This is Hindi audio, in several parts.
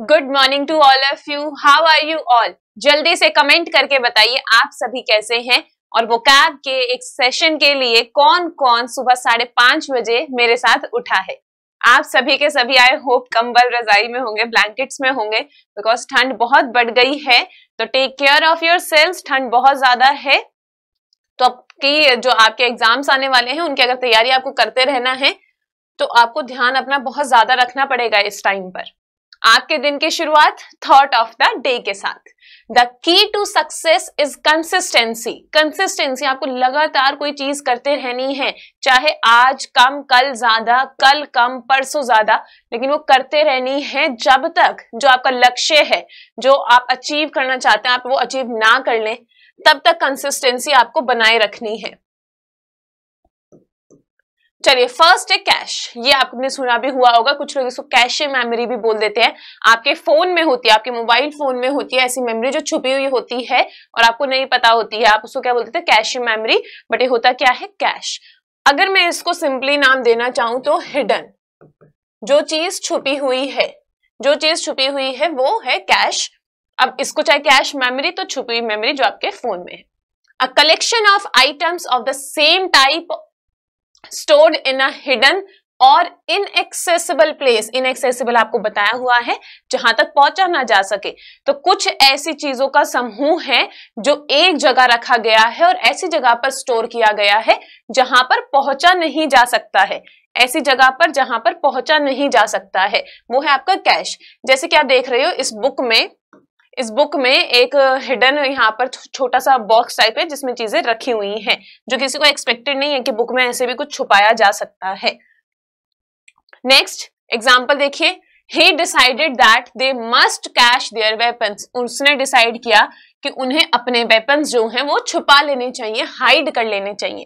Good morning to all of you how are you all जल्दी से कमेंट करके बताइए आप सभी कैसे हैं और वो कैब के एक सेशन के लिए कौन कौन सुबह साढ़े पांच बजे मेरे साथ उठा है आप सभी के सभी आए होप कंबल रजाई में होंगे ब्लैंकेट्स में होंगे बिकॉज ठंड बहुत बढ़ गई है तो take care of yourselves ठंड बहुत ज्यादा है तो आपकी जो आपके एग्जाम्स आने वाले हैं उनकी अगर तैयारी आपको करते रहना है तो आपको ध्यान अपना बहुत ज्यादा रखना पड़ेगा इस टाइम पर आज के दिन की शुरुआत थॉट ऑफ द डे के साथ the key to success is consistency consistency आपको लगातार कोई चीज करते रहनी है चाहे आज कम कल ज्यादा कल कम परसों ज्यादा लेकिन वो करते रहनी है जब तक जो आपका लक्ष्य है जो आप अचीव करना चाहते हैं आप वो अचीव ना कर लें तब तक कंसिस्टेंसी आपको बनाए रखनी है चलिए फर्स्ट है कैश ये आपने सुना भी हुआ होगा कुछ लोग इसको कैश मेमोरी भी बोल देते हैं आपके फोन में होती है आपके मोबाइल फोन में होती है ऐसी मेमोरी जो छुपी हुई होती है और आपको नहीं पता होती है आप उसको क्या बोलते थे कैश मेमोरी बट ये होता क्या है कैश अगर मैं इसको सिंपली नाम देना चाहूं तो हिडन जो चीज छुपी हुई है जो चीज छुपी हुई है वो है कैश अब इसको चाहे कैश मेमोरी तो छुपी हुई मेमोरी जो आपके फोन में है collection of items of the same type stored in a hidden और इनएक्सेसिबल प्लेस इनएक्सेसिबल आपको बताया हुआ है जहां तक पहुंचा ना जा सके तो कुछ ऐसी चीजों का समूह है जो एक जगह रखा गया है और ऐसी जगह पर स्टोर किया गया है जहां पर पहुंचा नहीं जा सकता है ऐसी जगह पर जहां पर पहुंचा नहीं जा सकता है वो है आपका कैश जैसे कि आप देख रहे हो इस बुक में इस बुक में एक हिडन यहाँ पर छोटा सा बॉक्स टाइप है जिसमें चीजें रखी हुई हैं जो किसी को एक्सपेक्टेड नहीं है कि बुक में ऐसे भी कुछ छुपाया जा सकता है नेक्स्ट एग्जाम्पल देखिए He decided that they must cache their weapons. उसने डिसाइड किया कि उन्हें अपने वेपन जो हैं वो छुपा लेने चाहिए हाइड कर लेने चाहिए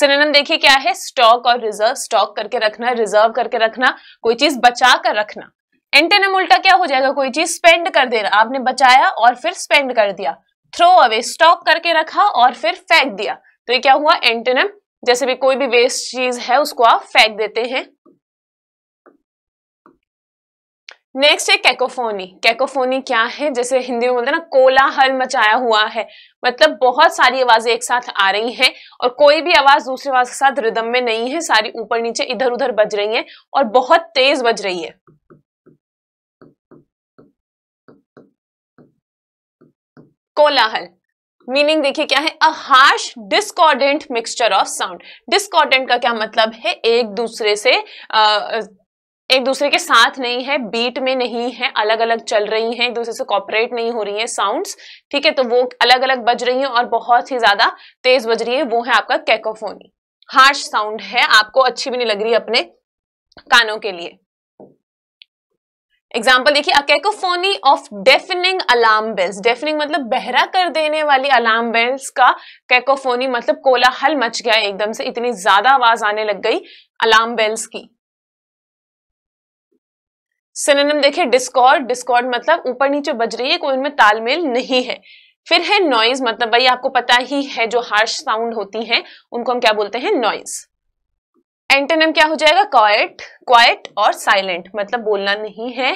सिनेम देखिए क्या है स्टॉक और रिजर्व स्टॉक करके रखना रिजर्व करके रखना कोई चीज बचा कर रखना एंटेनम उल्टा क्या हो जाएगा कोई चीज स्पेंड कर देना आपने बचाया और फिर स्पेंड कर दिया थ्रो अवे स्टॉक करके रखा और फिर फेंक दिया तो ये क्या हुआ एंटेनम जैसे भी कोई भी वेस्ट चीज है उसको आप फेंक देते हैं नेक्स्ट है कैकोफोनी कैकोफोनी क्या है जैसे हिंदी में बोलते हैं ना कोलाहल मचाया हुआ है मतलब बहुत सारी आवाजें एक साथ आ रही हैं और कोई भी आवाज दूसरी आवाज के साथ रिदम में नहीं है सारी ऊपर नीचे इधर उधर बज रही है और बहुत तेज बज रही है कोलाहल मीनिंग देखिए क्या है a harsh discordant mixture of sound discordant का क्या मतलब है एक दूसरे से आ, एक दूसरे के साथ नहीं है बीट में नहीं है अलग अलग चल रही हैं एक दूसरे से कॉपरेट नहीं हो रही है साउंड्स ठीक है तो वो अलग अलग बज रही हैं और बहुत ही ज्यादा तेज बज रही है वो है आपका कैकोफोनी हार्श साउंड है आपको अच्छी भी नहीं लग रही अपने कानों के लिए एग्जाम्पल देखिए a cacophony of deafening alarm bells deafening मतलब बहरा कर देने वाली अलार्म बेल्स का कैकोफोनी मतलब कोलाहल मच गया एकदम से इतनी ज्यादा आवाज आने लग गई अलार्म बेल्स की सिनेम देखिए डिस्कॉर्ड डिस्कॉर्ड मतलब ऊपर नीचे बज रही है कोई उनमें तालमेल नहीं है फिर है नॉइज मतलब भाई आपको पता ही है जो हार्श साउंड होती है उनको हम क्या बोलते हैं नॉइज एंटेनम क्या हो जाएगा क्वाइट क्वाइट और साइलेंट मतलब बोलना नहीं है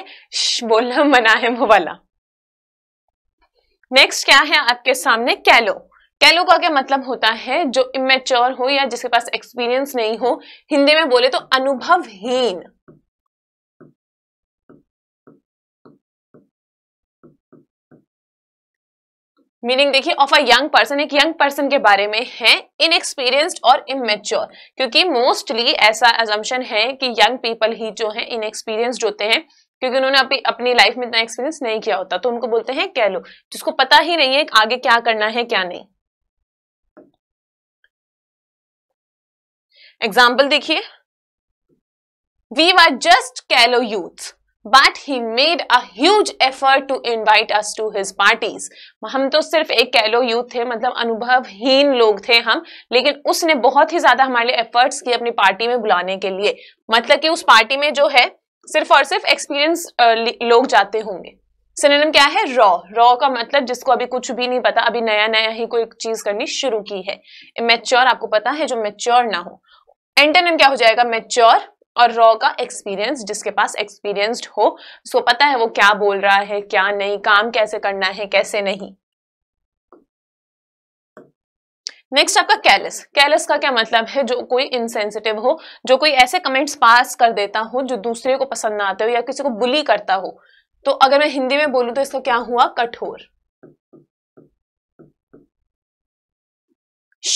बोलना मना है वो वाला नेक्स्ट क्या है आपके सामने कैलो कैलो का क्या मतलब होता है जो इमेच्योर हो या जिसके पास एक्सपीरियंस नहीं हो हिंदी में बोले तो अनुभवहीन मीनिंग देखिए ऑफ अ यंग पर्सन एक यंग पर्सन के बारे में है इनएक्सपीरियंस्ड और इमेच्योर क्योंकि मोस्टली ऐसा एजम्पन है कि यंग पीपल ही जो है इनएक्सपीरियंस्ड होते हैं क्योंकि उन्होंने अपनी अपनी लाइफ में इतना एक्सपीरियंस नहीं किया होता तो उनको बोलते हैं कह लो जिसको पता ही नहीं है आगे क्या करना है क्या नहीं एग्जाम्पल देखिए we are just callow youth but he made a effort to invite us to his parties हम तो सिर्फ एक कह लो यूथ थे मतलब अनुभवहीन लोग थे हम लेकिन उसने बहुत ही ज्यादा हमारे लिए एफर्ट्स किए अपनी पार्टी में बुलाने के लिए मतलब कि उस पार्टी में जो है सिर्फ और सिर्फ एक्सपीरियंस लोग जाते होंगे सिनेम क्या है रॉ रॉ का मतलब जिसको अभी कुछ भी नहीं पता अभी नया नया ही कोई चीज करनी शुरू की है मेच्योर आपको पता है जो मेच्योर ना हो एंटोनिम क्या हो जाएगा मेच्योर और रॉ का एक्सपीरियंस जिसके पास एक्सपीरियंस्ड हो सो पता है वो क्या बोल रहा है क्या नहीं काम कैसे करना है कैसे नहीं नेक्स्ट आपका कैलस कैलस का क्या मतलब है जो कोई इनसेंसिटिव हो जो कोई ऐसे कमेंट्स पास कर देता हो जो दूसरे को पसंद ना आते हो या किसी को बुली करता हो तो अगर मैं हिंदी में बोलूं तो इसका क्या हुआ कठोर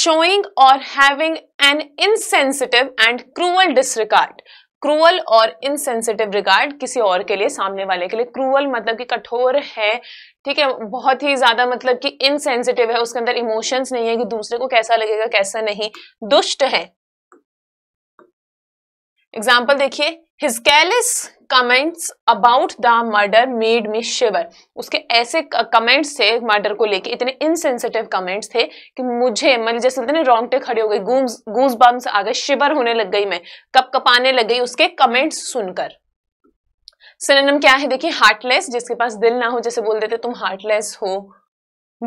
showing or having an insensitive and cruel disregard cruel और इनसेंसिटिव रिगार्ड किसी और के लिए सामने वाले के लिए क्रूअल मतलब कि कठोर है ठीक है बहुत ही ज्यादा मतलब कि इनसेंसिटिव है उसके अंदर इमोशंस नहीं है कि दूसरे को कैसा लगेगा कैसा नहीं दुष्ट है एग्जाम्पल देखिए his callous comments about the murder made me shiver उसके ऐसे कमेंट्स थे मर्डर को लेके इतने इनसेंसिटिव कमेंट्स थे कि मुझे मैंने मतलब जैसे ना रोंगटे खड़े हो गई गूंज गूंज बम्स आ गए शिवर होने लग गई मैं कप कपाने लग गई उसके कमेंट्स सुनकर सिनेम क्या है देखिए हार्टलेस जिसके पास दिल ना हो जैसे बोल देते तुम हार्टलेस हो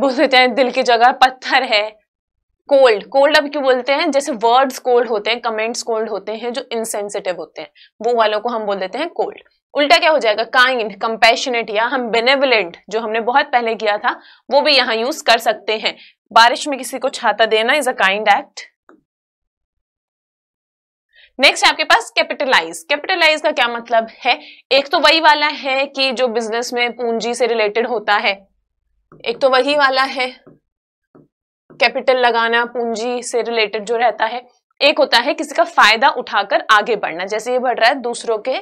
बोल देते हैं दिल की जगह पत्थर है कोल्ड कोल्ड अब क्यों बोलते हैं जैसे वर्ड्स कोल्ड होते हैं कमेंट्स कोल्ड होते हैं जो इनसेंसिटिव होते हैं वो वालों को हम बोल देते हैं कोल्ड उल्टा क्या हो जाएगा काइंड कंपेशनेट या हम बेनेविलेंट जो हमने बहुत पहले किया था वो भी यहाँ यूज कर सकते हैं बारिश में किसी को छाता देना is a kind act next आपके पास कैपिटलाइज कैपिटलाइज का क्या मतलब है एक तो वही वाला है कि जो बिजनेस में पूंजी से रिलेटेड होता है एक तो वही वाला है कैपिटल लगाना पूंजी से रिलेटेड जो रहता है एक होता है किसी का फायदा उठाकर आगे बढ़ना जैसे ये बढ़ रहा है दूसरों के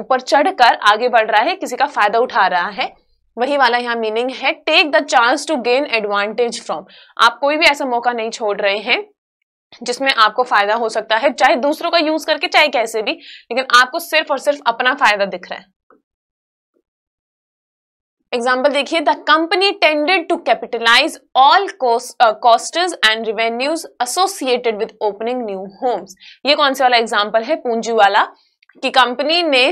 ऊपर चढ़कर आगे बढ़ रहा है किसी का फायदा उठा रहा है वही वाला यहाँ मीनिंग है take the chance to gain advantage from आप कोई भी ऐसा मौका नहीं छोड़ रहे हैं जिसमें आपको फायदा हो सकता है चाहे दूसरों का यूज करके चाहे कैसे भी लेकिन आपको सिर्फ और सिर्फ अपना फायदा दिख रहा है एग्जाम्पल देखिए the company tended to capitalize all cost and revenues associated with opening new homes ये कौन से वाला एग्जाम्पल है पूंजी वाला कि कंपनी ने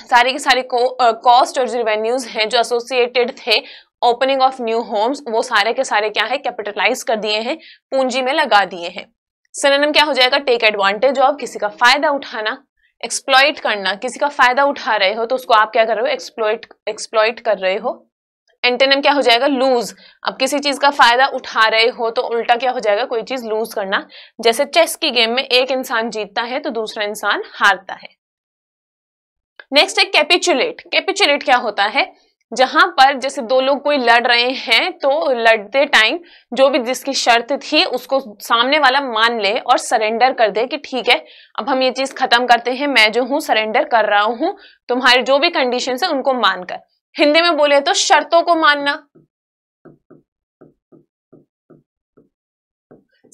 सारे के सारे कॉस्ट uh, और रिवेन्यूज हैं जो एसोसिएटेड थे ओपनिंग ऑफ न्यू होम्स वो सारे के सारे क्या है कैपिटलाइज कर दिए हैं पूंजी में लगा दिए हैं सिनेम क्या हो जाएगा टेक एडवांटेज ऑफ किसी का फायदा उठाना एक्सप्लॉइट करना किसी का फायदा उठा रहे हो तो उसको आप क्या कर रहे हो एक्सप्लॉइट एक्सप्लॉइट कर रहे हो एंटेनम क्या हो जाएगा लूज अब किसी चीज का फायदा उठा रहे हो तो उल्टा क्या हो जाएगा कोई चीज लूज करना जैसे चेस की गेम में एक इंसान जीतता है तो दूसरा इंसान हारता है नेक्स्ट है कैपिचुलेट कैपिचुलेट क्या होता है जहां पर जैसे दो लोग कोई लड़ रहे हैं तो लड़ते टाइम जो भी जिसकी शर्त थी उसको सामने वाला मान ले और सरेंडर कर दे कि ठीक है अब हम ये चीज खत्म करते हैं मैं जो हूं सरेंडर कर रहा हूं तुम्हारी जो भी कंडीशन है उनको मानकर हिंदी में बोले तो शर्तों को मानना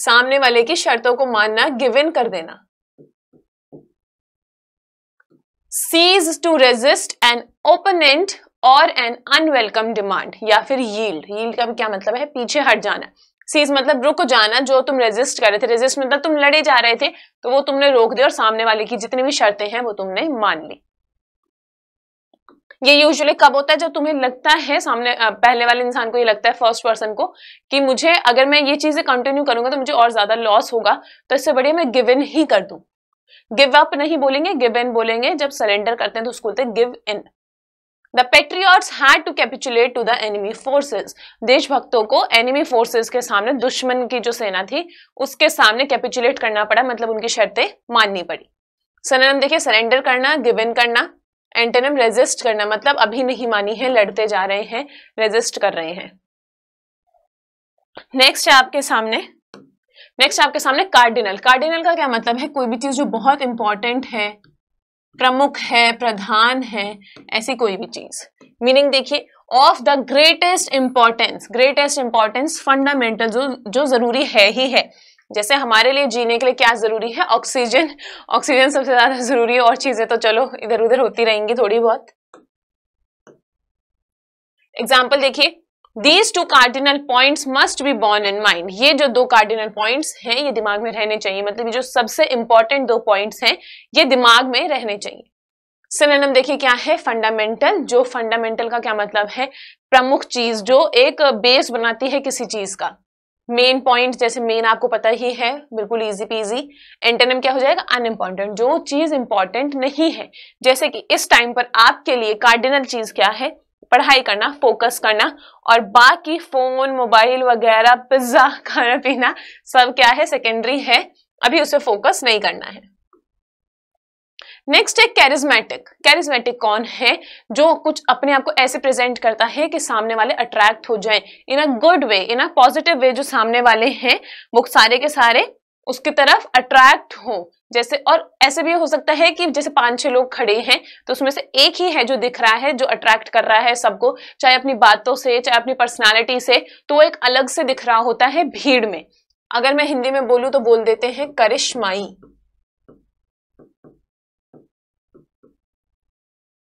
सामने वाले की शर्तों को मानना इन कर देना cease to resist an opponent और एन अनवेलकम डिमांड या फिर यील्ड यील्ड का भी क्या मतलब है पीछे हट जाना सीज मतलब रुक जाना जो तुम रेजिस्ट कर रहे थे रेजिस्ट मतलब तुम लड़े जा रहे थे तो वो तुमने रोक दिया और सामने वाले की जितनी भी शर्तें हैं वो तुमने मान ली ये यूजुअली कब होता है जब तुम्हें लगता है सामने पहले वाले इंसान को ये लगता है फर्स्ट पर्सन को कि मुझे अगर मैं ये चीजें कंटिन्यू करूंगा तो मुझे और ज्यादा लॉस होगा तो इससे बढ़िया मैं गिव इन ही कर दू गिव अप नहीं बोलेंगे गिव इन बोलेंगे जब सरेंडर करते हैं तो उसको बोलते हैं give in the patriots had to capitulate to the enemy forces देशभक्तों को एनिमी फोर्सेज के सामने दुश्मन की जो सेना थी उसके सामने कैपिचुलेट करना पड़ा मतलब उनकी शर्तें माननी पड़ी सनम देखिए सरेंडर करना गिविन करना एंटेनम रेजिस्ट करना मतलब अभी नहीं मानी है लड़ते जा रहे हैं रेजिस्ट कर रहे हैं नेक्स्ट है आपके सामने नेक्स्ट आपके सामने कार्डिनल कार्डिनल का क्या मतलब है कोई भी चीज जो बहुत इंपॉर्टेंट है प्रमुख है प्रधान है ऐसी कोई भी चीज मीनिंग देखिए of the greatest importance greatest importance fundamental जो जो जरूरी है ही है जैसे हमारे लिए जीने के लिए क्या जरूरी है ऑक्सीजन ऑक्सीजन सबसे ज्यादा जरूरी है और चीजें तो चलो इधर उधर होती रहेंगी थोड़ी बहुत एग्जाम्पल देखिए these two cardinal point must be borne in mind ये जो दो कार्डिनल पॉइंट हैं ये दिमाग में रहने चाहिए मतलब ये जो सबसे इंपॉर्टेंट दो पॉइंट्स हैं ये दिमाग में रहने चाहिए सिनेम देखिए क्या है फंडामेंटल जो फंडामेंटल का क्या मतलब है प्रमुख चीज जो एक बेस बनाती है किसी चीज का मेन पॉइंट जैसे मेन आपको पता ही है बिल्कुल इजी पीजी एंटेनम क्या हो जाएगा अनइम्पॉर्टेंट जो चीज इंपॉर्टेंट नहीं है जैसे कि इस टाइम पर आपके लिए कार्डिनल चीज क्या है पढ़ाई करना फोकस करना और बाकी फोन मोबाइल वगैरह पिज्जा खाना पीना सब क्या है सेकेंडरी है अभी उसे फोकस नहीं करना है नेक्स्ट है कैरिज्मेटिक कैरिज्मेटिक कौन है जो कुछ अपने आप को ऐसे प्रेजेंट करता है कि सामने वाले अट्रैक्ट हो जाएं इन a good way in a positive way जो सामने वाले हैं वो सारे के सारे उसकी तरफ अट्रैक्ट हो जैसे और ऐसे भी हो सकता है कि जैसे पांच छह लोग खड़े हैं तो उसमें से एक ही है जो दिख रहा है जो अट्रैक्ट कर रहा है सबको चाहे अपनी बातों से चाहे अपनी पर्सनालिटी से तो वो एक अलग से दिख रहा होता है भीड़ में अगर मैं हिंदी में बोलूं तो बोल देते हैं करिश्माई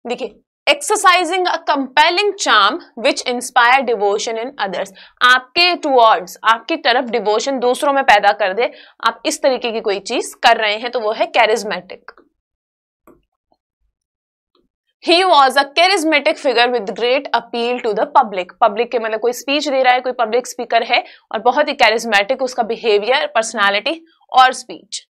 देखिए exercising a compelling charm which inspire devotion in others आपके टूवर्ड्स आपकी तरफ डिवोशन दूसरों में पैदा कर दे आप इस तरीके की कोई चीज कर रहे हैं तो वो है charismatic He was a charismatic figure with great appeal to the public. Public के मतलब कोई स्पीच दे रहा है कोई पब्लिक स्पीकर है और बहुत ही कैरिज्मेटिक उसका बिहेवियर पर्सनैलिटी और स्पीच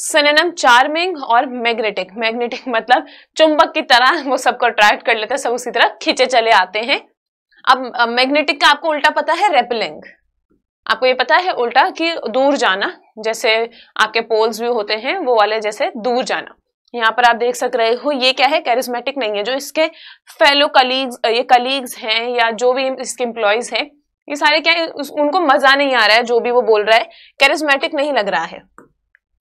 सिनेम चार्मिंग और मैग्नेटिक मैग्नेटिक मतलब चुंबक की तरह वो सबको अट्रैक्ट कर लेते हैं सब उसी तरह खींचे चले आते हैं अब मैग्नेटिक का आपको उल्टा पता है रेपलिंग आपको ये पता है उल्टा कि दूर जाना जैसे आपके पोल्स भी होते हैं वो वाले जैसे दूर जाना यहाँ पर आप देख सक रहे हो ये क्या है कैरिस्मेटिक नहीं है जो इसके फेलो कलीग्स ये कलीग्स हैं या जो भी इसके एम्प्लॉयज हैं ये सारे क्या है उनको मजा नहीं आ रहा है जो भी वो बोल रहा है कैरिस्मेटिक नहीं लग रहा है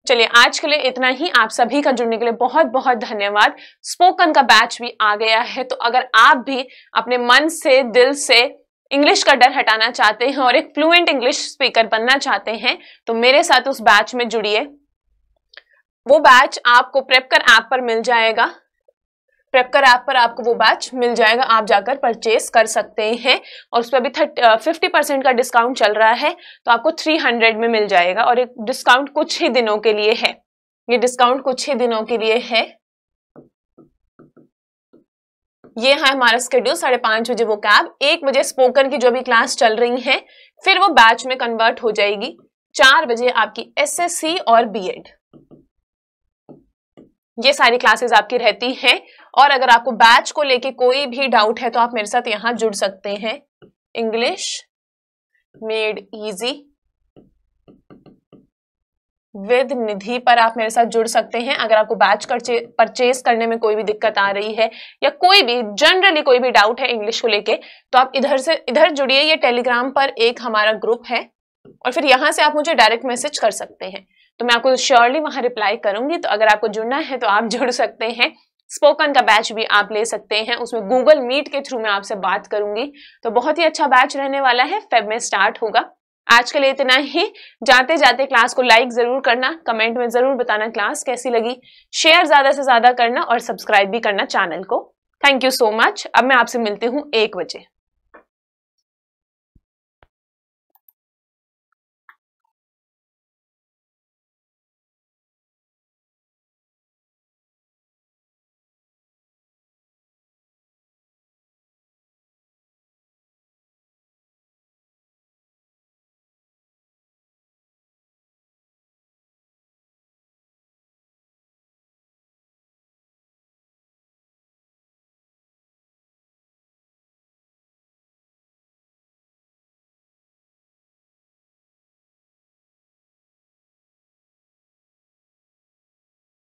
चलिए आज के लिए इतना ही आप सभी का जुड़ने के लिए बहुत बहुत धन्यवाद स्पोकन का बैच भी आ गया है तो अगर आप भी अपने मन से दिल से इंग्लिश का डर हटाना चाहते हैं और एक फ्लुएंट इंग्लिश स्पीकर बनना चाहते हैं तो मेरे साथ उस बैच में जुड़िए वो बैच आपको प्रेपकर ऐप पर मिल जाएगा प्रेपकर ऐप पर आपको वो बैच मिल जाएगा आप जाकर परचेस कर सकते हैं और उस पर अभी फिफ्टी परसेंट का डिस्काउंट चल रहा है तो आपको थ्री हंड्रेड में मिल जाएगा और एक डिस्काउंट कुछ ही दिनों के लिए है ये डिस्काउंट कुछ ही दिनों के लिए है ये है हमारा स्केड्यूल साढ़े पांच बजे वो कैब एक बजे स्पोकन की जो भी क्लास चल रही है फिर वो बैच में कन्वर्ट हो जाएगी चार बजे आपकी एसएससी और बीएड ये सारी क्लासेस आपकी रहती हैं और अगर आपको बैच को लेके कोई भी डाउट है तो आप मेरे साथ यहां जुड़ सकते हैं English made easy with Nidhi पर आप मेरे साथ जुड़ सकते हैं अगर आपको बैच परचेज करने में कोई भी दिक्कत आ रही है या कोई भी जनरली कोई भी डाउट है इंग्लिश को लेके तो आप इधर से इधर जुड़िए ये टेलीग्राम पर एक हमारा ग्रुप है और फिर यहां से आप मुझे डायरेक्ट मैसेज कर सकते हैं तो मैं आपको श्योरली वहां रिप्लाई करूंगी तो अगर आपको जुड़ना है तो आप जुड़ सकते हैं स्पोकन का बैच भी आप ले सकते हैं उसमें गूगल मीट के थ्रू मैं आपसे बात करूंगी तो बहुत ही अच्छा बैच रहने वाला है फेब में स्टार्ट होगा आज के लिए इतना ही जाते जाते क्लास को लाइक जरूर करना कमेंट में जरूर बताना क्लास कैसी लगी शेयर ज्यादा से ज्यादा करना और सब्सक्राइब भी करना चैनल को थैंक यू सो मच अब मैं आपसे मिलती हूँ एक बजे